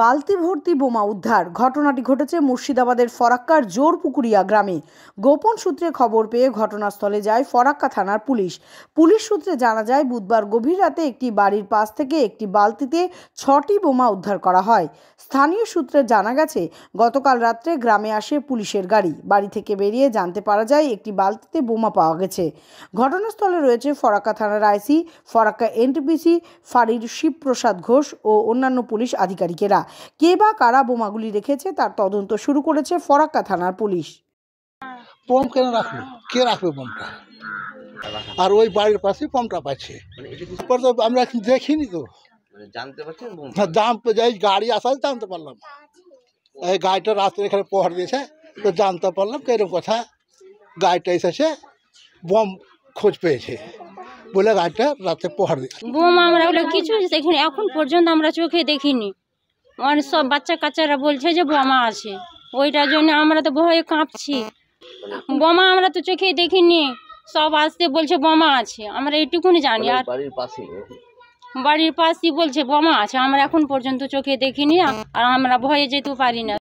বালতি ভর্তি বোমা উদ্ধার ঘটনাটি ঘটেছে মুর্শিদাবাদের ফরাক্কার জোরপুকুরিয়া গ্রামে গোপন সূত্রে খবর পেয়ে ঘটনাস্থলে যায় ফরাক্কা থানার পুলিশ পুলিশ সূত্রে জানা যায় বুধবার গভীর রাতে একটি বাড়ির পাশ থেকে একটি বালতিতে ছটি বোমা উদ্ধার করা হয় স্থানীয় সূত্রে জানা গেছে গতকাল রাত্রে গ্রামে আসে পুলিশের গাড়ি বাড়ি থেকে বেরিয়ে জানতে পারা যায় একটি বালতিতে বোমা পাওয়া গেছে ঘটনাস্থলে রয়েছে ফরাক্কা থানার আইসি ফরাক্কা এনটিপিসি ফাঁড়ির শিবপ্রসাদ ঘোষ ও অন্যান্য পুলিশ আধিকারিকেরা জঙ্গিরা কে বা কারা বোমাগুলি রেখেছে তার তদন্ত শুরু করেছে ফরাক্কা থানার পুলিশ বোম কেন রাখলো কে রাখবে বোমটা আর ওই বাড়ির পাশে বোমটা পাচ্ছে আমরা দেখিনি তো জানতে দাম গাড়ি আসা জানতে পারলাম এই গাড়িটা রাত্রে এখানে পহর দিয়েছে তো জানতে পারলাম কেরম কথা গাড়িটা এসেছে বোম খোঁজ পেয়েছে বলে গাড়িটা রাতে পহর দিয়েছে বোম আমরা কিছু এখন পর্যন্ত আমরা চোখে দেখিনি আর মানে সব বাচ্চা কাচ্চারা বলছে যে বোমা আছে ওইটার জন্য আমরা তো ভয়ে কাঁপছি বোমা আমরা তো চোখে দেখিনি সব আসতে বলছে বোমা আছে আমরা এটুকুনি জানি মানে আর বাড়ির পাশেই বলছে বোমা আছে আমরা এখন পর্যন্ত চোখে দেখিনি আর আমরা ভয়ে যেতেও পারি না